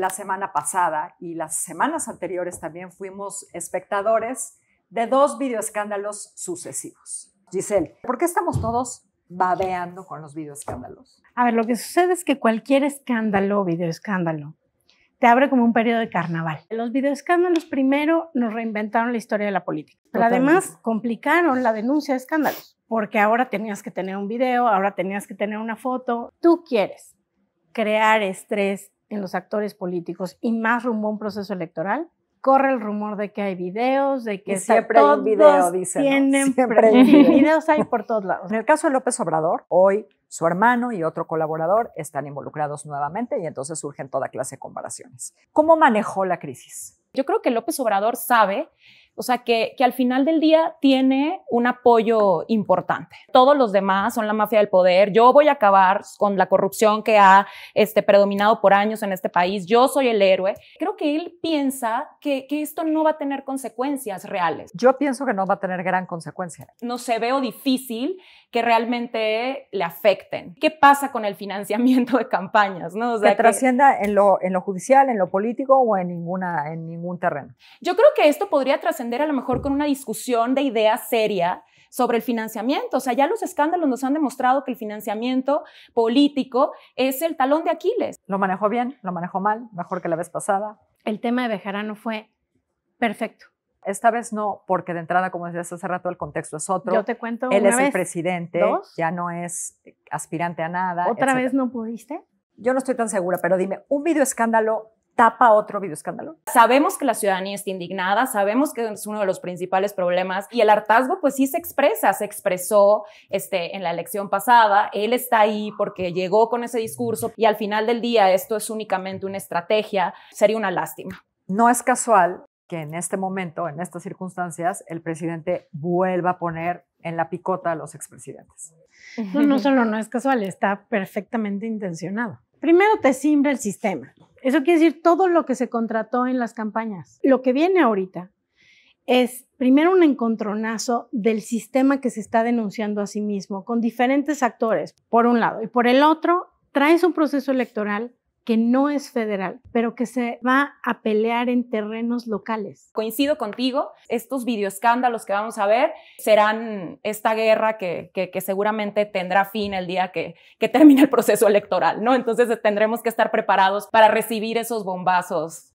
la semana pasada y las semanas anteriores también fuimos espectadores de dos videoescándalos sucesivos. Giselle, ¿por qué estamos todos babeando con los videoescándalos? A ver, lo que sucede es que cualquier escándalo, videoescándalo, te abre como un periodo de carnaval. Los videoescándalos primero nos reinventaron la historia de la política, pero además complicaron la denuncia de escándalos, porque ahora tenías que tener un video, ahora tenías que tener una foto. Tú quieres crear estrés, en los actores políticos y más rumbo a un proceso electoral, corre el rumor de que hay videos, de que está, siempre hay video, dice. Tienen siempre hay videos hay por todos lados. En el caso de López Obrador, hoy su hermano y otro colaborador están involucrados nuevamente y entonces surgen toda clase de comparaciones. ¿Cómo manejó la crisis? Yo creo que López Obrador sabe o sea, que, que, al final del día tiene un apoyo importante. Todos los demás son la mafia del poder. Yo voy a acabar con la corrupción que ha este, predominado por años en este país. Yo soy el héroe. Creo que él piensa que, que esto no va a tener consecuencias reales. Yo pienso que no va a tener gran consecuencia. No se veo difícil que realmente le afecten. ¿Qué pasa con el financiamiento de campañas? ¿no? O que trascienda en, lo, en lo judicial, en lo político o en, ninguna, en ningún terreno. Yo creo que esto podría trascender a lo mejor con una discusión de ideas seria sobre el financiamiento. O sea, ya los escándalos nos han demostrado que el financiamiento político es el talón de Aquiles. Lo manejó bien, lo manejó mal, mejor que la vez pasada. El tema de Bejarano fue perfecto. Esta vez no, porque de entrada, como decías hace rato, el contexto es otro. Yo te cuento. Él es el presidente, ya no es aspirante a nada. ¿Otra vez no pudiste? Yo no estoy tan segura, pero dime, un video escándalo tapa otro video escándalo. Sabemos que la ciudadanía está indignada, sabemos que es uno de los principales problemas y el hartazgo pues sí se expresa, se expresó este, en la elección pasada, él está ahí porque llegó con ese discurso y al final del día esto es únicamente una estrategia, sería una lástima. No es casual que en este momento, en estas circunstancias, el presidente vuelva a poner en la picota a los expresidentes. No, no solo no es casual, está perfectamente intencionado. Primero te simbra el sistema, eso quiere decir todo lo que se contrató en las campañas. Lo que viene ahorita es primero un encontronazo del sistema que se está denunciando a sí mismo con diferentes actores, por un lado, y por el otro, traes un proceso electoral que no es federal, pero que se va a pelear en terrenos locales. Coincido contigo, estos videoescándalos que vamos a ver serán esta guerra que, seguramente tendrá fin el día que, que termine el proceso electoral, ¿no? Entonces tendremos que estar preparados para recibir esos bombazos